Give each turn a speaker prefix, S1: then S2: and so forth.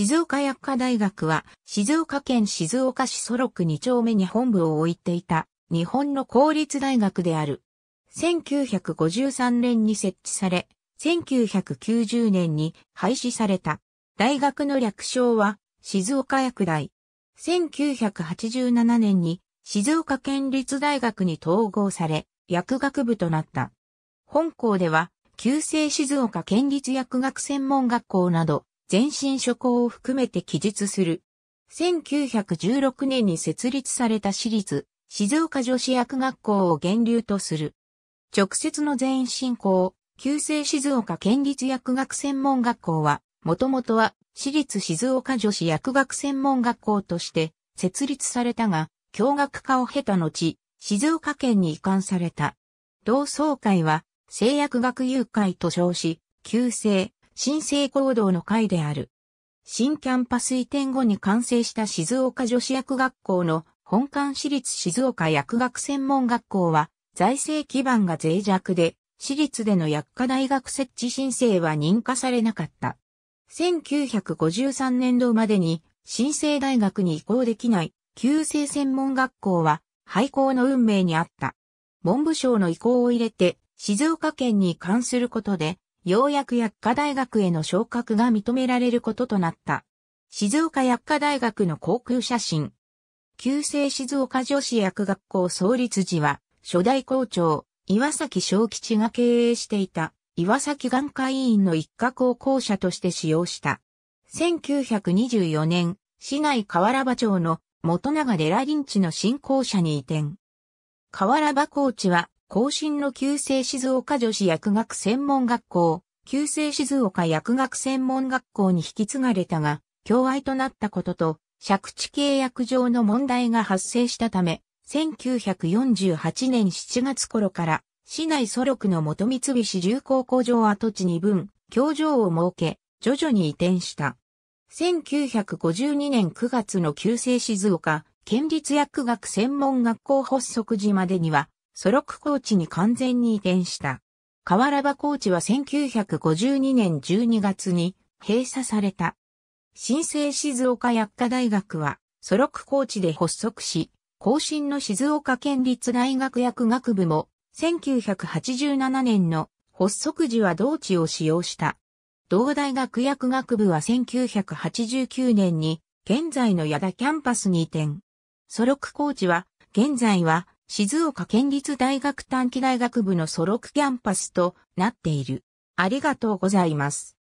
S1: 静岡薬科大学は、静岡県静岡市ソロ区2丁目に本部を置いていた、日本の公立大学である。1953年に設置され、1990年に廃止された。大学の略称は、静岡薬大。1987年に、静岡県立大学に統合され、薬学部となった。本校では、旧制静岡県立薬学専門学校など、全身諸行を含めて記述する。1916年に設立された私立、静岡女子薬学校を源流とする。直接の全身校、旧制静岡県立薬学専門学校は、もともとは私立静岡女子薬学専門学校として設立されたが、教学科を経た後、静岡県に移管された。同窓会は、製薬学友会と称し、旧制、新生行動の会である。新キャンパス移転後に完成した静岡女子薬学校の本館私立静岡薬学専門学校は財政基盤が脆弱で、私立での薬科大学設置申請は認可されなかった。1953年度までに新生大学に移行できない旧制専門学校は廃校の運命にあった。文部省の意向を入れて静岡県に関することでようやく薬科大学への昇格が認められることとなった。静岡薬科大学の航空写真。旧制静岡女子薬学校創立時は、初代校長、岩崎正吉が経営していた、岩崎眼科医院の一角を校舎として使用した。1924年、市内河原場町の元長寺林地の新校舎に移転。河原場高地は後進の旧制静岡女子薬学専門学校、旧制静岡薬学専門学校に引き継がれたが、共愛となったことと、借地契約上の問題が発生したため、1948年7月頃から、市内蘇録の元三菱重工工場跡地に分、教場を設け、徐々に移転した。1952年9月の旧制静岡、県立薬学専門学校発足時までには、ソロクコーチに完全に移転した。河原場コーチは1952年12月に閉鎖された。新生静岡薬科大学は、ソロクコーチで発足し、後進の静岡県立大学薬学部も、1987年の発足時は同地を使用した。同大学薬学部は1989年に、現在の矢田キャンパスに移転。ソロクコーチは、現在は静岡県立大学短期大学部のソロクキャンパスとなっている。ありがとうございます。